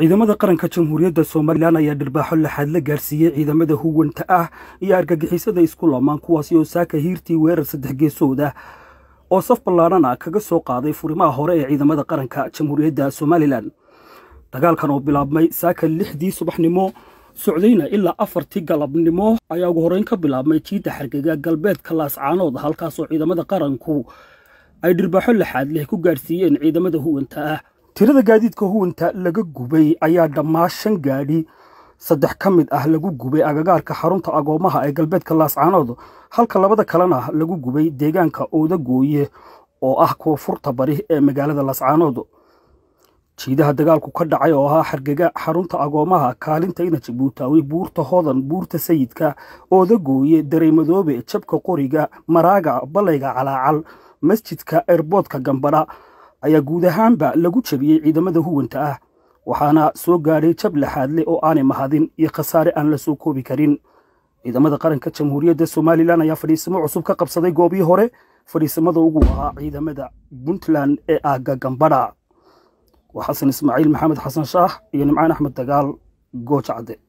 ciidamada qaranka jamhuuriyadda somalilan ayaa dhirbaaxo laxaad la gaadhsiiyey ciidamada huwanta ah iyo argagixisada isku lamaan kuwaasi oo saaka hiirtii weerar saddex geesood ah oo saf ballaadhan kaga soo qaaday furimaha hore ee ciidamada qaranka jamhuuriyadda somalilan dagaalkan oo bilaabmay saaka lixdii subaxnimo socdayna ilaa afartii galabnimo ayaa ugu horreyn ka bilaabmay jiidda xargega galbeedka laascaanood halkaasoo ciidamada qaranku ay dhirbaaxo laxaad leh ku gaarsiiyeen ciidamada huwanta ah tirada gaadiidka huwanta laga gubay ayaa dhammaa shan gaadhi saddex ka mid ah lagu gubay agagaarka xarunta agoomaha ee galbeedka laascaanood halka labada kalena lagu gubay deegaanka oodagooye oo ah kuwa furta bari ee magaalada laascaanood jiidaha dagaalku ka dhacay oo ahaa xargega xarunta agoomaha kaalintayna jabuutaawi buurta hodan buurta sayidka ooda gooye dareymadoobe jabka qoriga maraaga balayga calaacal masjidka erboodka gambadha ayaa guud ahaanba lagu jabiyey ciidamada huwanta ah waxaana soo gaadhay jab laxaadle oo aanay mahadin iyo khasaare aan la soo koobi karin ciidamada qaranka jamhuuriyadda somalilan ayaa fadhiisimo cusub ka qabsaday goobii hore fadhiisimada ugu ahaa ciidamada puntland ee aagga gambadha waa xasan ismaaciil maxamed xasan shaah iyo nimcaan axmed dagaal gooja cadde